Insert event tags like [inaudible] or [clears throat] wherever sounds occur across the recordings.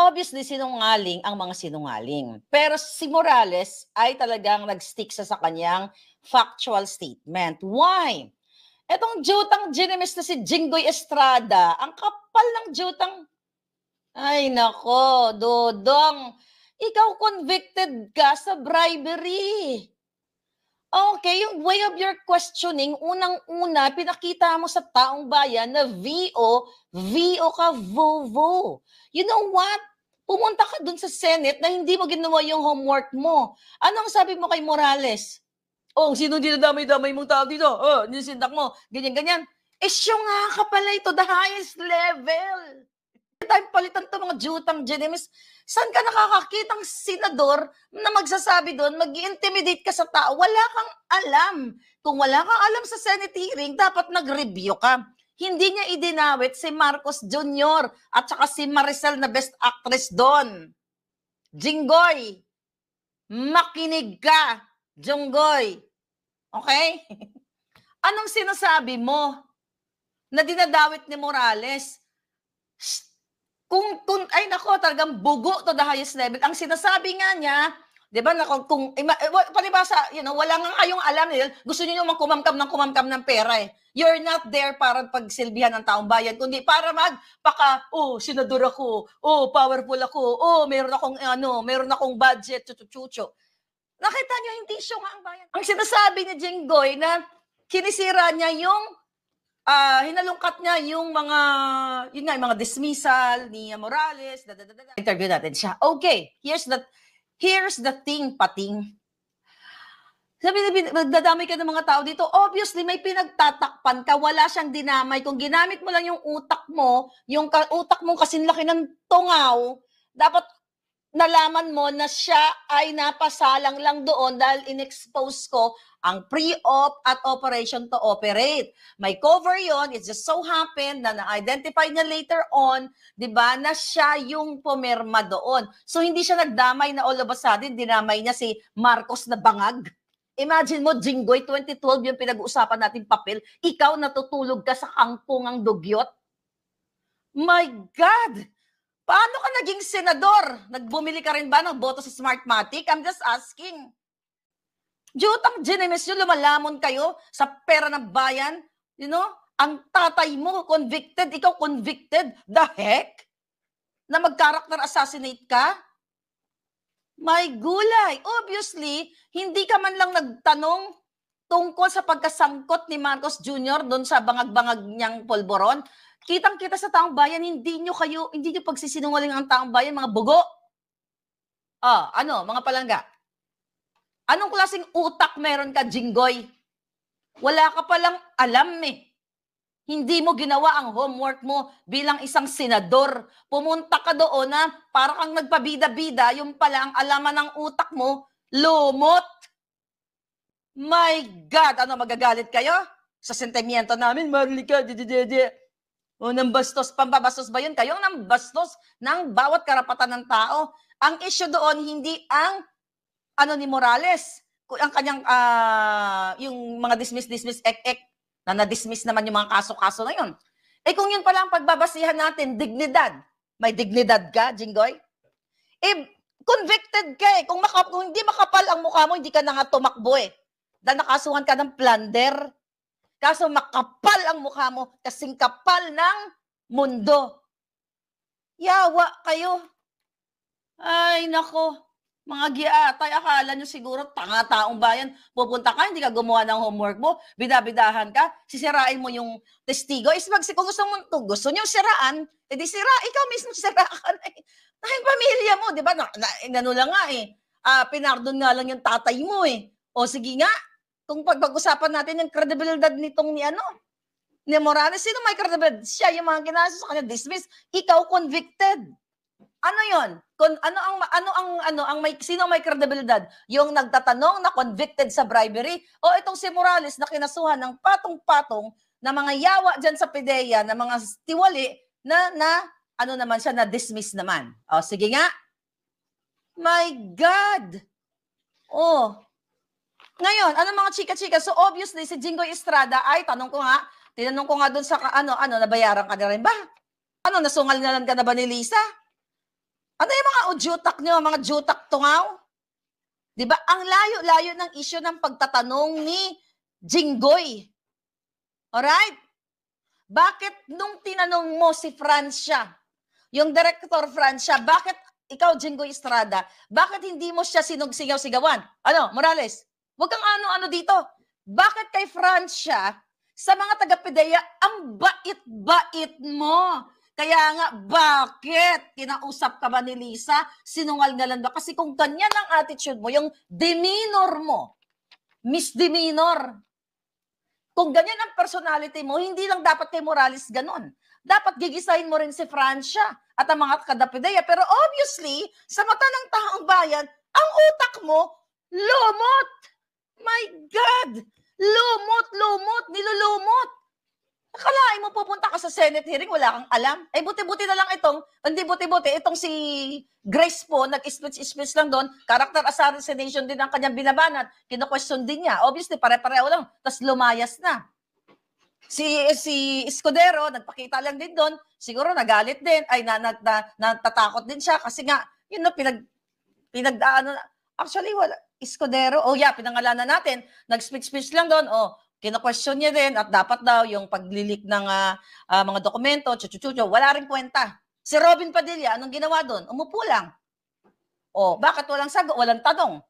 Obviously, sinungaling ang mga sinungaling. Pero si Morales ay talagang nag-stick sa, sa kanyang factual statement. Why? Etong jutang ginimis na si Jinggoy Estrada, ang kapal ng jutang... Ay nako, Dodong, ikaw convicted ka sa bribery. Okay, yung way of your questioning, unang-una, pinakita mo sa taong bayan na VO, VO ka, VOVO. You know what? pumunta ka dun sa Senate na hindi mo ginawa yung homework mo. Ano ang sabi mo kay Morales? Oh, sino dinadamay-damay mong tao dito? Oh, nisindak mo. Ganyan-ganyan. Eh, nga ka pala ito, the highest level. Time palitan to mga jutang genimes. Saan ka nakakakita nakakakitang senador na magsasabi doon, mag intimidate ka sa tao? Wala kang alam. Kung wala kang alam sa Senate hearing, dapat nag-review ka hindi niya idinawit si Marcos Jr. at saka si Maricel na best actress doon. Jinggoy, makinig ka, Jonggoy. Okay? [laughs] Anong sinasabi mo na dinadawit ni Morales? Kung, kung ay nako, talagang bugo to the highest level. Ang sinasabi nga niya, 'Di ba? Na kung, kung ima, eh, eh, palibasa, you know, wala nga kayong alam nila. Gusto niyo yung kumamkam ng kumamkam ng pera eh. You're not there para pagsilbihan ng taong bayan, kundi para magpaka, oh, senador ako, oh, powerful ako, oh, meron akong eh, ano, meron akong budget, chuchuchucho. Nakita niyo hindi siya nga ang bayan. Ang sinasabi ni Jinggoy na kinisira niya yung uh, hinalungkat niya yung mga, yun nga, yung mga dismissal ni Morales, da, da, da, da. interview natin siya. Okay, here's the, Here's the thing, pating. Sabi na, magdadami ka ng mga tao dito. Obviously, may pinagtatakpan ka. Wala siyang dinamay. Kung ginamit mo lang yung utak mo, yung utak mong kasinlaki ng tungaw, dapat nalaman mo na siya ay napasalang lang doon dahil inexpose ko ang pre-op at operation to operate. May cover yon It just so happened na na-identify niya later on, di ba, na siya yung pumirma doon. So, hindi siya nagdamay na all of a sudden, dinamay niya si Marcos na bangag. Imagine mo, Jinggoy, 2012 yung pinag-uusapan natin papel. Ikaw natutulog ka sa kangpungang dugyot. My God! Paano ka naging senador? Nagbumili ka rin ba ng boto sa Smartmatic? I'm just asking. Jutang ginemes nyo, lumalamon kayo sa pera ng bayan. You know? Ang tatay mo, convicted. Ikaw convicted. The heck? Na mag-character assassinate ka? My gulay. Obviously, hindi ka man lang nagtanong tungkol sa pagkasangkot ni Marcos Jr. doon sa bangag-bangag niyang polboron. Kitang-kita sa taong bayan, hindi nyo kayo, hindi nyo pagsisinungaling ang taong bayan, mga bugo. Ah, ano, mga palangga? Anong klaseng utak meron ka, Jinggoy? Wala ka palang alam eh. Hindi mo ginawa ang homework mo bilang isang senador. Pumunta ka doon na para kang nagpabida-bida, yung pala ang alaman ng utak mo, lumot. My God, ano magagalit kayo? Sa sentimiento namin, Marlika, di di di di. O ng bastos, pambabastos ba yun? Kayo ang bastos ng bawat karapatan ng tao. Ang issue doon, hindi ang ano ni Morales, ang kanyang uh, yung mga dismiss-dismiss ek-ek na na-dismiss naman yung mga kaso-kaso na yun. Eh kung yun pala ang pagbabasihan natin, dignidad. May dignidad ka, Jinggoy? Eh, convicted ka eh. Kung, makap- kung hindi makapal ang mukha mo, hindi ka na nga tumakbo eh. Dahil nakasuhan ka ng plunder, Kaso makapal ang mukha mo kasing kapal ng mundo. Yawa kayo. Ay, nako. Mga giatay, akala nyo siguro tanga-taong bayan. Pupunta ka, hindi ka gumawa ng homework mo, bidabidahan ka, sisirain mo yung testigo. Is mag, kung gusto mo, kung gusto nyo siraan, edi sira, ikaw mismo [laughs] sira ka na. Dahil eh. pamilya mo, di ba? Na, na, eh, na, nga eh. Uh, ah, pinardon nga lang yung tatay mo eh. O sige nga, kung pagpag-usapan natin yung credibility nitong ni ano, ni Morales, sino may credibility? Siya yung mga kinaso sa kanya, dismiss. Ikaw convicted. Ano yon? Kon, ano ang ano ang ano ang may sino may credibility? Yung nagtatanong na convicted sa bribery o itong si Morales na kinasuhan ng patong-patong na mga yawa diyan sa PDEA na mga tiwali na na ano naman siya na dismiss naman. O sige nga. My God. Oh, ngayon, ano mga chika-chika? So obviously, si Jingoy Estrada ay, tanong ko nga, tinanong ko nga doon sa, ano, ano, nabayaran ka na rin ba? Ano, nasungal na lang ka na ba ni Lisa? Ano yung mga ujutak niyo, mga jutak tungaw? Di ba? Ang layo-layo ng isyo ng pagtatanong ni Jingoy. Alright? Bakit nung tinanong mo si Francia, yung director Francia, bakit ikaw, Jingoy Estrada, bakit hindi mo siya sinugsingaw-sigawan? Ano, Morales? Huwag kang ano-ano dito. Bakit kay Francia, sa mga taga pideya ang bait-bait mo? Kaya nga, bakit? Kinausap ka ba ni Lisa? Sinungal-ngalan ba? Kasi kung ganyan ang attitude mo, yung demeanor mo, misdemeanor, kung ganyan ang personality mo, hindi lang dapat kay Morales ganun. Dapat gigisahin mo rin si Francia at ang mga kadapidea. Pero obviously, sa mata ng taong bayan, ang utak mo, lumot! My God! Lumot, lumot, nilulumot. Akalain mo pupunta ka sa Senate hearing, wala kang alam. Eh buti-buti na lang itong, hindi buti-buti, itong si Grace po, nag-speech-speech lang doon, character assassination din ang kanyang binabanat, kino-question din niya. Obviously, pare-pareho lang, tapos lumayas na. Si si Escudero, nagpakita lang din doon, siguro nagalit din, ay na, na, na, natatakot din siya kasi nga, yun na, pinag, pinag, ano, actually, wala, Escudero. Oh yeah, pinangalanan natin. Nag-speech-speech lang doon. Oh, kina-question niya din at dapat daw yung paglilik ng uh, uh, mga dokumento, chuchuchucho, wala rin kwenta. Si Robin Padilla, anong ginawa doon? Umupo lang. Oh, bakit walang sagot? Walang tanong.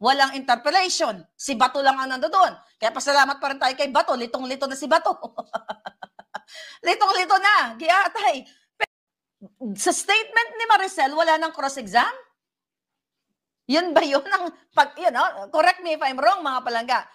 Walang interpellation. Si Bato lang ang nandoon. Kaya pasalamat pa rin tayo kay Bato. Litong-lito na si Bato. [laughs] Litong-lito na. Giatay. Sa statement ni Maricel, wala nang cross-exam? Yan ba yun ang pag, you know, correct me if I'm wrong mga palangga.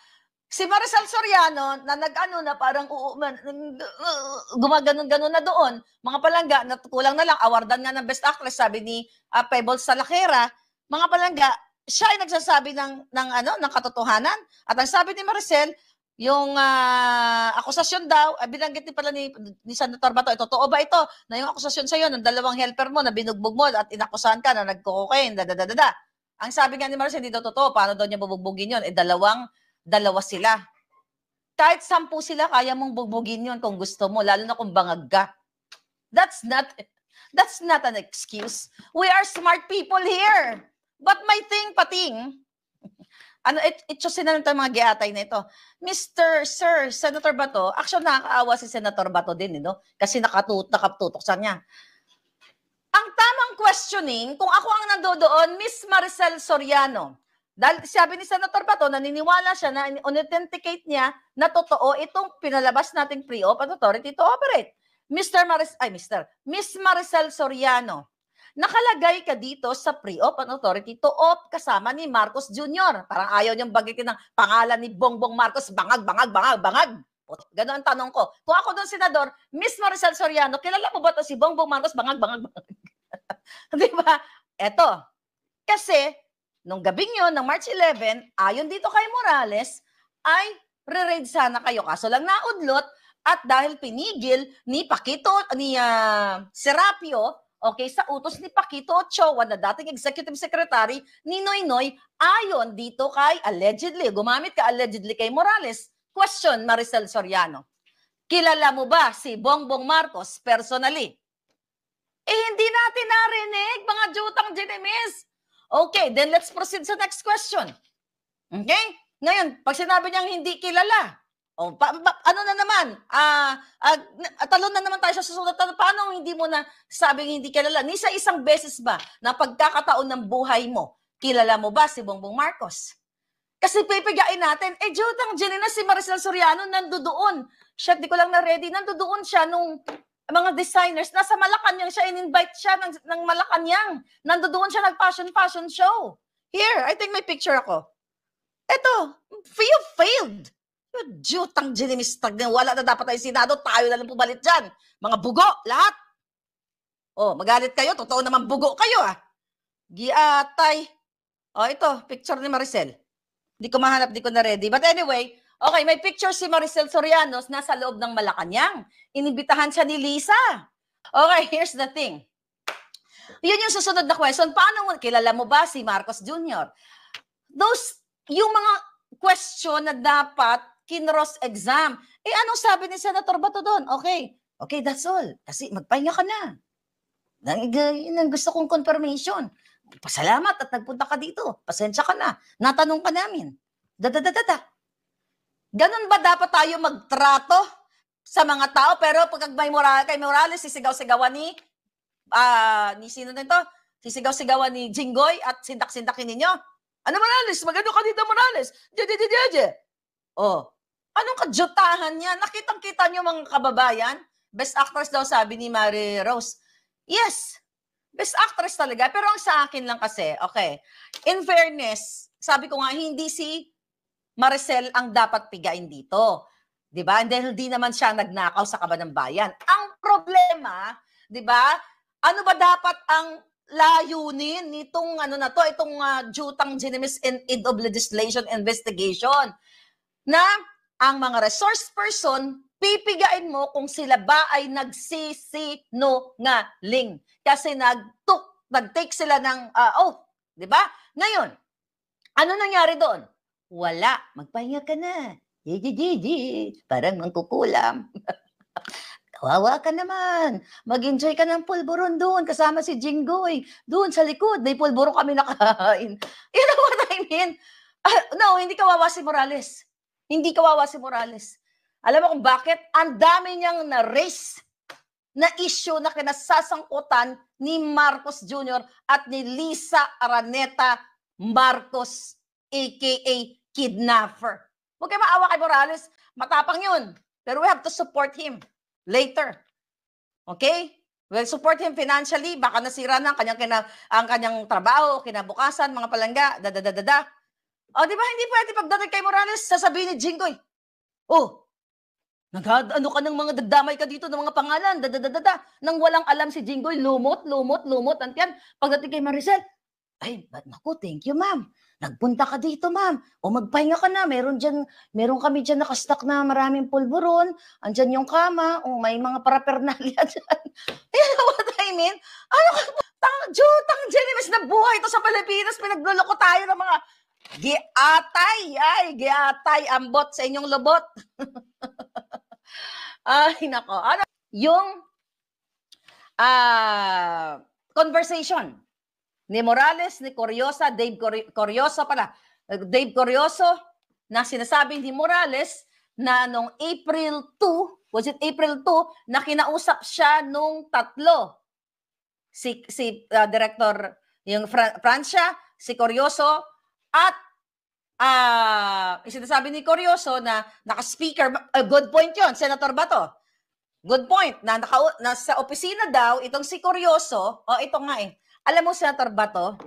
Si Marisol Soriano na nag-ano na parang uh, uh, gumaganon-ganon na doon, mga palangga, na, na lang, awardan nga ng best actress, sabi ni uh, Pebbles Salakera, mga palangga, siya ay nagsasabi ng, ng, ano, ng katotohanan. At ang sabi ni Maricel, yung uh, akusasyon daw, eh, binanggit ni pala ni, ni Senator Bato, ito, eh, totoo ba ito? Na yung akusasyon sa'yo ng dalawang helper mo na binugbog mo at inakusahan ka na nagko-cocaine, da ang sabi nga ni Marcel, hindi daw totoo. Paano daw niya bubugbugin yun? Eh, dalawang, dalawa sila. Kahit sampu sila, kaya mong bugbugin yun kung gusto mo, lalo na kung bangag ka. That's not, that's not an excuse. We are smart people here. But my thing, pating, [laughs] ano, it, it itso sinalang ng mga giatay na ito. Mr. Sir, Senator Bato, actually nakakaawa si Senator Bato din, you eh, know? kasi nakatutok, nakatutok sa niya. Ang tamang questioning, kung ako ang nandoon, Miss Maricel Soriano, dahil sabi ni Senator Bato, naniniwala siya na unauthenticate niya na totoo itong pinalabas nating pre-op at authority to operate. Mr. Maris, ay Mr. Miss Maricel Soriano, nakalagay ka dito sa pre-op and authority to op kasama ni Marcos Jr. Parang ayaw niyang bagitin ng pangalan ni Bongbong Marcos, bangag, bangag, bangag, bangag. Ganun ang tanong ko. Kung ako doon, Senador, Miss Maricel Soriano, kilala mo ba to si Bongbong Marcos, bangag, bangag, bangag? [laughs] Di ba? Eto. Kasi, nung gabing yon ng March 11, ayon dito kay Morales, ay re-raid sana kayo. Kaso lang naudlot at dahil pinigil ni Pakito, ni uh, Serapio, okay, sa utos ni Pakito Ochoa na dating executive secretary ni Noy Noy, ayon dito kay allegedly, gumamit ka allegedly kay Morales, question Maricel Soriano. Kilala mo ba si Bongbong Marcos personally? Eh, hindi natin narinig, mga jutang ginimis. Okay, then let's proceed sa next question. Okay? Ngayon, pag sinabi niyang hindi kilala, oh, pa, pa, ano na naman? Ah, uh, ah, uh, ah, talon na naman tayo sa susunod. Paano hindi mo na sabing hindi kilala? Ni sa isang beses ba na pagkakataon ng buhay mo, kilala mo ba si Bongbong Marcos? Kasi pipigain natin, eh, jutang Jenny si Maricel Soriano nandoon. Siya, di ko lang na ready, nandoon siya nung mga designers, nasa Malacanang siya, in-invite siya ng, ng Malacanang. Nandoon siya nag-fashion fashion show. Here, I think may picture ako. Eto, you failed. You jutang jilimistag na wala na dapat ay sinado, tayo na lang pumalit dyan. Mga bugo, lahat. Oh, magalit kayo, totoo naman bugo kayo ah. Giatay. Ah, oh, ito, picture ni Maricel. Hindi ko mahanap, hindi ko na ready. But anyway, Okay, may picture si Maricel Sorianos nasa loob ng Malacanang. Inibitahan siya ni Lisa. Okay, [laughs] here's the thing. Yun yung susunod na question. Paano mo, kilala mo ba si Marcos Jr.? Those, yung mga question na dapat kinross exam. Eh, anong sabi ni Senator Bato doon? Okay, okay, that's all. Kasi magpahinga ka na. Yun ang gusto kong confirmation. Pasalamat at nagpunta ka dito. Pasensya ka na. Natanong ka namin. da da da da Dadadadada. Ganun ba dapat tayo magtrato sa mga tao? Pero pag may moral, kay Morales, sisigaw-sigawan ni, uh, ni sino nito? Sisigaw-sigawan ni Jingoy at sindak-sindakin ninyo. Ano Morales? Magano ka dito Morales? Jejejejeje. Oh, anong kadyutahan niya? Nakitang-kita niyo mga kababayan? Best actress daw sabi ni Mary Rose. Yes, best actress talaga. Pero ang sa akin lang kasi, okay, in fairness, sabi ko nga, hindi si Maricel ang dapat pigain dito. 'Di ba? Dahil hindi naman siya nagnakaw sa kaba ng bayan. Ang problema, 'di ba? Ano ba dapat ang layunin nitong ano na to, itong uh, Jutang Ginimis and Id of Legislation Investigation na ang mga resource person pipigain mo kung sila ba ay nagsisinungaling kasi nagtuk nagtake sila ng uh, oath, 'di ba? Ngayon, ano nangyari doon? Wala. Magpahinga ka na. Gigi, gigi. Parang mangkukulam. [laughs] Kawawa ka naman. Mag-enjoy ka ng pulburon doon kasama si Jinggoy. Doon sa likod, may pulburo kami nakahain. [laughs] You know what I mean? Uh, no, hindi kawawa si Morales. Hindi kawawa si Morales. Alam mo kung bakit? Ang dami niyang na race na issue na kinasasangkutan ni Marcos Jr. at ni Lisa Araneta Marcos, a.k.a kidnapper. Huwag kayo maawa kay Morales. Matapang yun. Pero we have to support him later. Okay? We'll support him financially. Baka nasira na ang kanyang, kina, ang kanyang trabaho, kinabukasan, mga palangga, dadadadada. O, di ba? Hindi pwede pagdating kay Morales, sasabihin ni Jingoy, Oh, nag ano ka ng mga dadamay ka dito ng mga pangalan, dadadadada. Nang walang alam si Jingoy, lumot, lumot, lumot, antyan. Pagdating kay Maricel, ay, but naku, thank you, ma'am nagpunta ka dito, ma'am. O magpahinga ka na. Meron, dyan, meron kami dyan nakastock na maraming pulburon. Andyan yung kama. O may mga parapernalia [laughs] dyan. you know what I mean? Ano ka? Tang, jutang Jenimes na buhay ito sa Pilipinas. Pinagluloko tayo ng mga giatay. Ay, giatay. Ambot sa inyong lubot. [laughs] ay, nako. Ano? Yung uh, conversation ni Morales, ni Coriosa, Dave Cor- pala, eh, Dave Corioso, na sinasabi ni Morales na nung April 2, was it April 2, na kinausap siya nung tatlo. Si, si uh, Director yung Fra- Francia, si Corioso, at uh, ah, sinasabi ni Corioso na naka-speaker, uh, good point yon Senator Bato. Good point, na naka, nasa opisina daw, itong si Corioso, o oh, ito nga eh, alam mo, Senator Bato,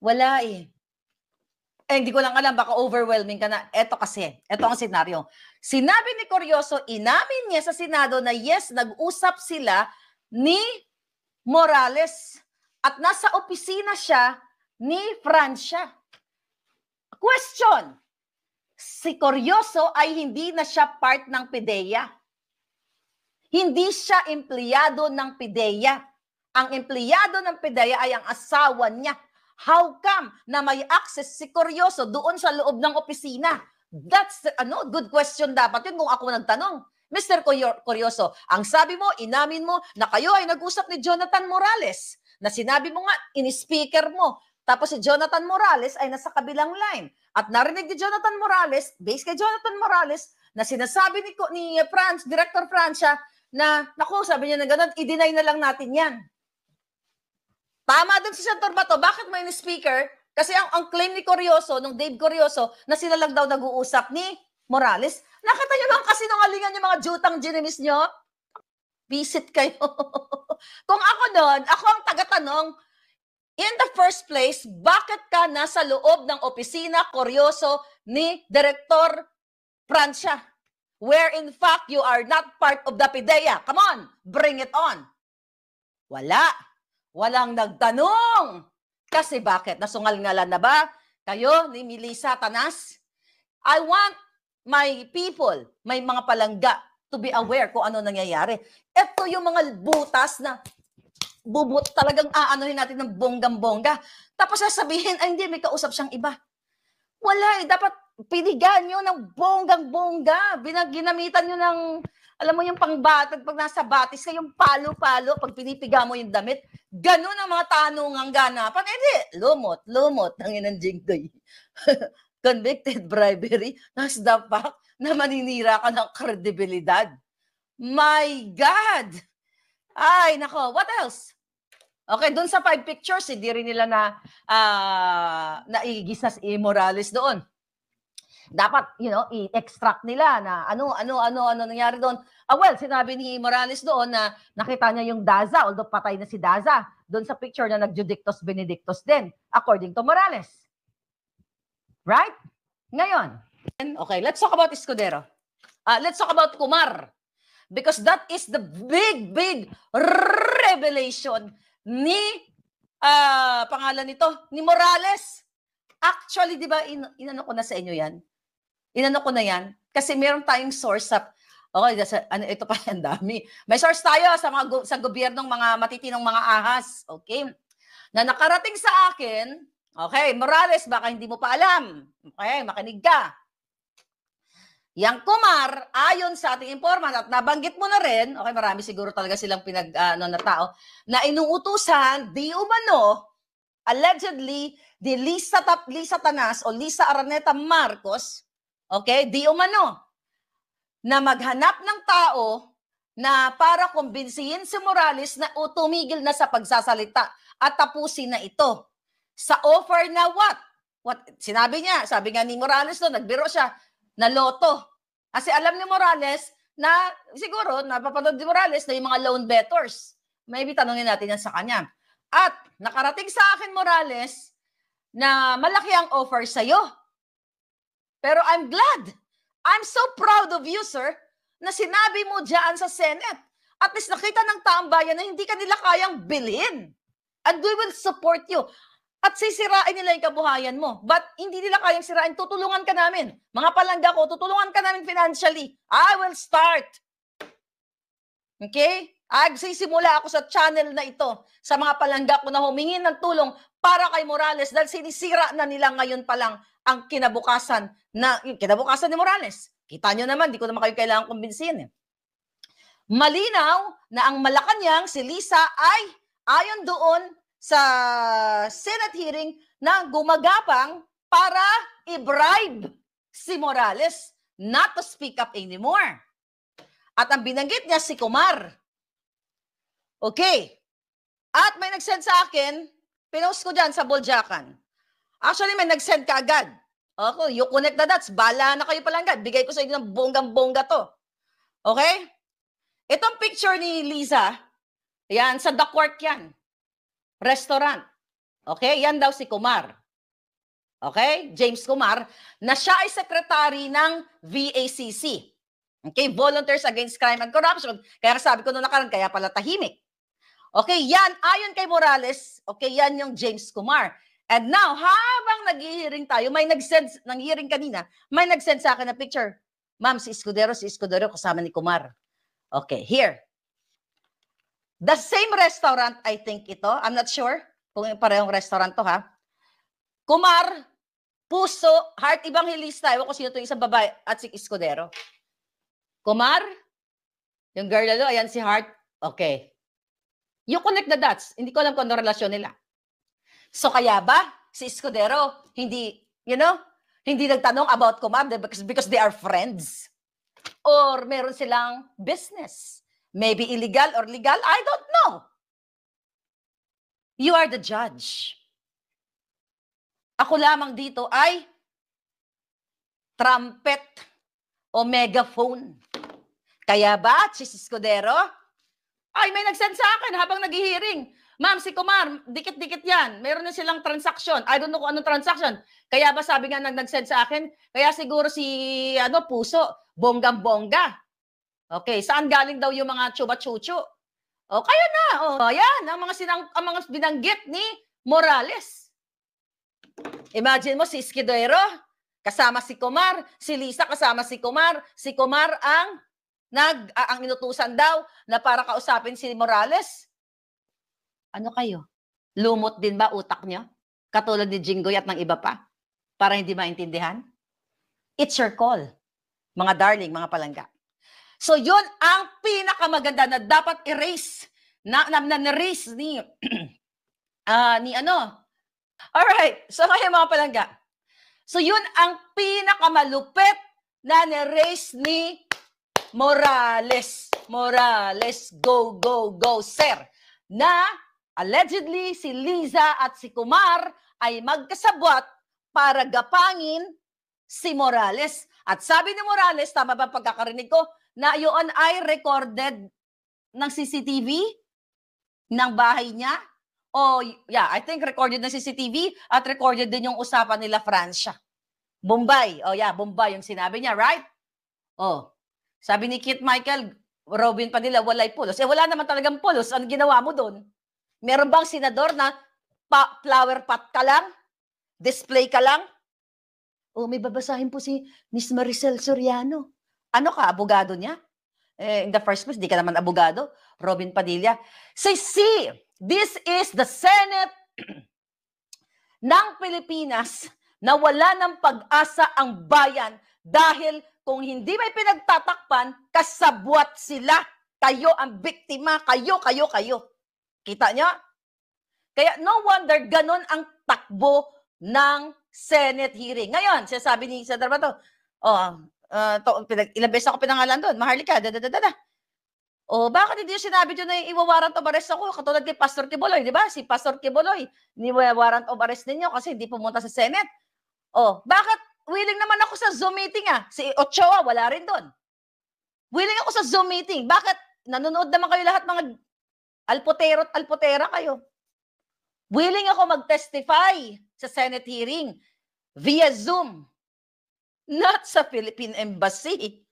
wala eh. Eh, hindi ko lang alam, baka overwhelming ka na. Eto kasi, eto ang senaryo. Sinabi ni Corioso, inamin niya sa Senado na yes, nag-usap sila ni Morales. At nasa opisina siya ni Francia. Question, si Corioso ay hindi na siya part ng PIDEA. Hindi siya empleyado ng PIDEA. Ang empleyado ng PIDEA ay ang asawa niya. How come na may access si Curioso doon sa loob ng opisina? That's ano, good question dapat yun kung ako nagtanong. Mr. Curioso, ang sabi mo, inamin mo na kayo ay nag-usap ni Jonathan Morales na sinabi mo nga, in-speaker mo. Tapos si Jonathan Morales ay nasa kabilang line. At narinig ni Jonathan Morales, based kay Jonathan Morales, na sinasabi ni, ni France, Director Francia na, naku, sabi niya na ganun, i-deny na lang natin yan. Tama dun si Senator Bato. Bakit may speaker? Kasi ang, ang claim ni Corioso, nung Dave Corioso, na sila lang daw nag-uusap ni Morales. Nakita lang kasi nung alingan yung mga jutang gininis nyo? Visit kayo. [laughs] Kung ako nun, ako ang tagatanong, in the first place, bakit ka nasa loob ng opisina Corioso ni Director Francia? Where in fact, you are not part of the PIDEA. Come on, bring it on. Wala. Walang nagtanong. Kasi bakit? Nasungal-ngalan na ba? Kayo ni Melissa Tanas? I want my people, may mga palangga to be aware kung ano nangyayari. Ito yung mga butas na bubut talagang aanohin natin ng bonggang-bongga. Tapos sasabihin, ay hindi, may kausap siyang iba. Wala eh, dapat pinigan nyo ng bonggang-bongga. Ginamitan nyo ng, alam mo yung pangbatag, pag nasa batis ka, yung palo-palo, pag pinipiga mo yung damit, Ganun ang mga tanungang ganapan. Eh di, lumot, lumot, ng inang jingdoy. [laughs] Convicted bribery, that's the fact na maninira ka ng kredibilidad. My God! Ay, nako, what else? Okay, doon sa five pictures, hindi rin nila na uh, ah, naigisas immorales doon dapat you know i-extract nila na ano ano ano ano nangyari doon. Ah, well, sinabi ni Morales doon na nakita niya yung Daza although patay na si Daza doon sa picture na nagjudictus benedictus din according to Morales. Right? Ngayon, okay, let's talk about Escudero. Uh, let's talk about Kumar because that is the big big revelation ni uh, pangalan nito ni Morales. Actually, di ba, in, inano ko na sa inyo yan? Inano ko na yan. Kasi meron tayong source up Okay, that's, ano, ito pa [laughs] ang dami. May source tayo sa mga sa gobyernong mga matitinong mga ahas, okay? Na nakarating sa akin, okay, Morales, baka hindi mo pa alam. Okay, makinig ka. Yang Kumar, ayon sa ating informant at nabanggit mo na rin, okay, marami siguro talaga silang pinag ano na tao na inuutusan di umano allegedly ni Lisa Tap Lisa Tanas o Lisa Araneta Marcos Okay? Di umano na maghanap ng tao na para kumbinsihin si Morales na utumigil na sa pagsasalita at tapusin na ito. Sa offer na what? what? Sinabi niya, sabi nga ni Morales no, nagbiro siya, na loto. Kasi alam ni Morales na siguro, napapanood ni Morales na yung mga loan bettors. Maybe tanungin natin yan sa kanya. At nakarating sa akin, Morales, na malaki ang offer sa'yo. Pero I'm glad. I'm so proud of you, sir, na sinabi mo dyan sa Senate. At least nakita ng taong bayan na hindi ka nila kayang bilhin. And we will support you. At sisirain nila yung kabuhayan mo. But hindi nila kayang sirain. Tutulungan ka namin. Mga palangga ko, tutulungan ka namin financially. I will start. Okay? Ag sisimula ako sa channel na ito sa mga palangga ko na humingi ng tulong para kay Morales dahil sinisira na nila ngayon pa lang ang kinabukasan na kinabukasan ni Morales. Kita nyo naman, di ko naman kayo kailangan kumbinsihin. Eh. Malinaw na ang Malacanang si Lisa ay ayon doon sa Senate hearing na gumagapang para i-bribe si Morales not to speak up anymore. At ang binanggit niya si Kumar. Okay. At may nagsend sa akin Pinost ko dyan sa Boljakan. Actually, may nag-send ka agad. Ako, you connect the dots. Bala na kayo agad. Bigay ko sa inyo ng bonggang-bongga to. Okay? Itong picture ni Lisa, yan, sa The Court yan. Restaurant. Okay? Yan daw si Kumar. Okay? James Kumar, na siya ay sekretary ng VACC. Okay? Volunteers Against Crime and Corruption. Kaya sabi ko noon nakaraan, kaya pala tahimik. Okay, yan, ayon kay Morales, okay, yan yung James Kumar. And now, habang nag tayo, may nag-send, nang-hearing kanina, may nag-send sa akin na picture. Ma'am, si Escudero, si Escudero kasama ni Kumar. Okay, here. The same restaurant, I think ito. I'm not sure kung parehong restaurant to, ha? Kumar, Puso, Heart Evangelista. Ewan ko sino yung isang babae at si Escudero. Kumar, yung girl na do, ayan si Heart. Okay. You connect the dots. Hindi ko alam kung ano relasyon nila. So kaya ba, si Escudero, hindi, you know, hindi nagtanong about ko, ma'am, because, because they are friends. Or meron silang business. Maybe illegal or legal, I don't know. You are the judge. Ako lamang dito ay trumpet o megaphone. Kaya ba, si Escudero, ay, may nagsend sa akin habang nag-hearing. Ma'am, si Kumar, dikit-dikit yan. Meron na silang transaction. I don't know kung anong transaction. Kaya ba sabi nga nag-send sa akin, kaya siguro si ano, puso, bonggang bongga Okay, saan galing daw yung mga chuba-chuchu? O, oh, kaya na. O, oh, ayan, ang mga, sinang, ang mga binanggit ni Morales. Imagine mo si Escudero, kasama si Kumar, si Lisa kasama si Kumar, si Kumar ang nag uh, ang inutusan daw na para kausapin si Morales. Ano kayo? Lumot din ba utak nyo? Katulad ni Jinggoy at ng iba pa? Para hindi maintindihan? It's your call, mga darling, mga palangga. So yun ang pinakamaganda na dapat erase na na, na, na erase ni uh, [clears throat] ni ano. All right, so ngayon mga palangga. So yun ang pinakamalupit na erase ni Morales, Morales, go, go, go, sir, na allegedly si Liza at si Kumar ay magkasabwat para gapangin si Morales. At sabi ni Morales, tama ba pagkakarinig ko, na yun ay recorded ng CCTV ng bahay niya? O, yeah, I think recorded ng CCTV at recorded din yung usapan nila Francia. Bombay. Oh, yeah, Bombay yung sinabi niya, right? Oh, sabi ni Kit Michael, Robin Padilla, walay pulos. Eh wala naman talagang pulos. Ano ginawa mo doon? Meron bang senador na pa flower pot ka lang? Display ka lang? O oh, may babasahin po si Miss Maricel Soriano. Ano ka, abogado niya? Eh, in the first place, di ka naman abogado. Robin Padilla. Say, see, this is the Senate [clears throat] ng Pilipinas Nawala ng pag-asa ang bayan dahil kung hindi may pinagtatakpan, kasabwat sila. Kayo ang biktima. Kayo, kayo, kayo. Kita niyo? Kaya no wonder ganun ang takbo ng Senate hearing. Ngayon, siya sabi ni Senator Bato, oh, uh, to, pinag, ilang beses ako pinangalan doon, Maharlika, dadadadada. O, oh, bakit hindi sinabi nyo na yung iwawarant of arrest ako? Katulad kay Pastor Kiboloy, di ba? Si Pastor Kiboloy, niwawarant of arrest ninyo kasi hindi pumunta sa Senate. Oh, bakit willing naman ako sa Zoom meeting ah? Si Ochoa, wala rin doon. Willing ako sa Zoom meeting. Bakit? Nanonood naman kayo lahat mga alpotero at alpotera kayo. Willing ako mag-testify sa Senate hearing via Zoom. Not sa Philippine Embassy.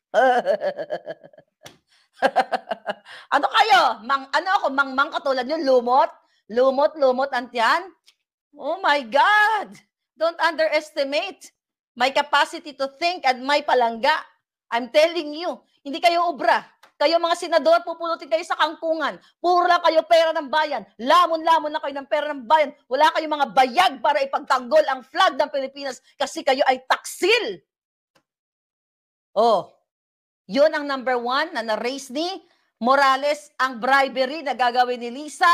[laughs] ano kayo? Mang, ano ako? Mangmang mang katulad nyo? Lumot? Lumot, lumot, antyan? Oh my God! Don't underestimate my capacity to think and my palangga. I'm telling you, hindi kayo obra. Kayo mga senador, pupulutin kayo sa kangkungan. Puro lang kayo pera ng bayan. Lamon-lamon na kayo ng pera ng bayan. Wala kayong mga bayag para ipagtanggol ang flag ng Pilipinas kasi kayo ay taksil. Oh, yun ang number one na na-raise ni Morales ang bribery na gagawin ni Lisa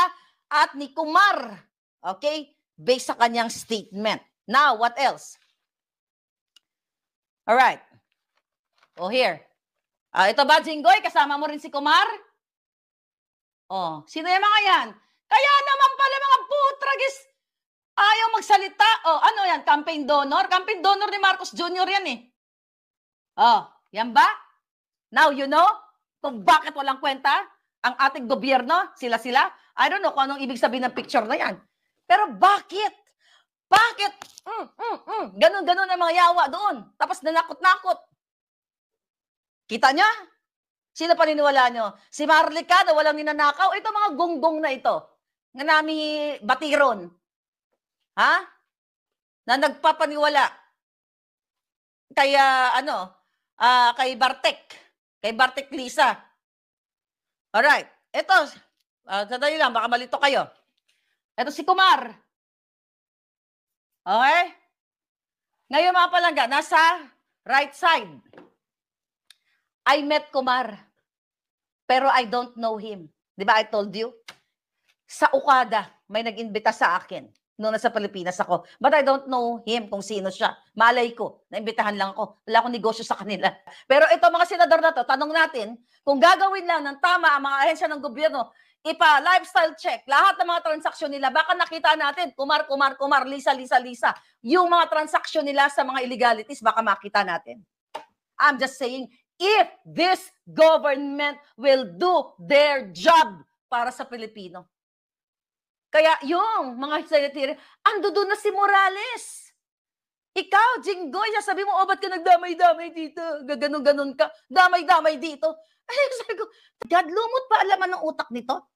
at ni Kumar. Okay? Based sa kanyang statement. Now, what else? All right. Oh, here. Ah, ito ba, Jinggoy? Kasama mo rin si Kumar? Oh, sino yung mga yan? Kaya naman pala mga putragis. Ayaw magsalita. Oh, ano yan? Campaign donor? Campaign donor ni Marcos Jr. yan eh. Oh, yan ba? Now you know kung bakit walang kwenta ang ating gobyerno, sila-sila. I don't know kung anong ibig sabihin ng picture na yan. Pero bakit? Bakit? Mm, mm, mm. Ganun-ganun ang mga yawa doon. Tapos nanakot-nakot. Kita niya? Sino paniniwala niyo? Si Marlica na walang ninanakaw? Ito mga gonggong na ito. Nga nami batiron. Ha? Na nagpapaniwala. Kaya ah, ano, uh, kay Bartek. Kay Bartek Lisa. Alright. Ito, uh, ah, sadali lang, baka malito kayo. Ito si Kumar. Okay? Ngayon mga palangga, nasa right side. I met Kumar, pero I don't know him. Di ba I told you? Sa Okada, may nag-imbita sa akin nung nasa Pilipinas ako. But I don't know him kung sino siya. Malay ko, naimbitahan lang ako. Wala akong negosyo sa kanila. Pero ito mga senador na to, tanong natin, kung gagawin lang ng tama ang mga ahensya ng gobyerno, ipa lifestyle check, lahat ng mga transaksyon nila, baka nakita natin, kumar, kumar, kumar, lisa, lisa, lisa. Yung mga transaksyon nila sa mga illegalities, baka makita natin. I'm just saying, if this government will do their job para sa Pilipino. Kaya yung mga sanitary, ando doon na si Morales. Ikaw, Jinggoy, sabi mo, oh, ba't ka nagdamay-damay dito? Gaganon-ganon ka, damay-damay dito. [laughs] Ay, sabi ko, God, lumot pa alaman ng utak nito.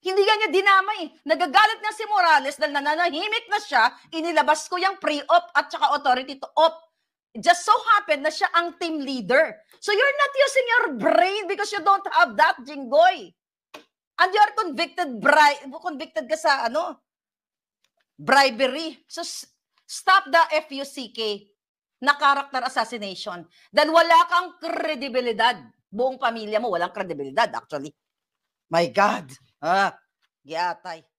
Hindi niya dinamay. Nagagalit na si Morales dahil nananahimik na siya, inilabas ko yung pre-op at saka authority to op. Just so happened na siya ang team leader. So you're not using your brain because you don't have that, Jinggoy. And you are convicted bri convicted ka sa ano? Bribery. So stop the FUCK na character assassination. Dahil wala kang kredibilidad. Buong pamilya mo walang kredibilidad actually. My God. Ah, y e a tay.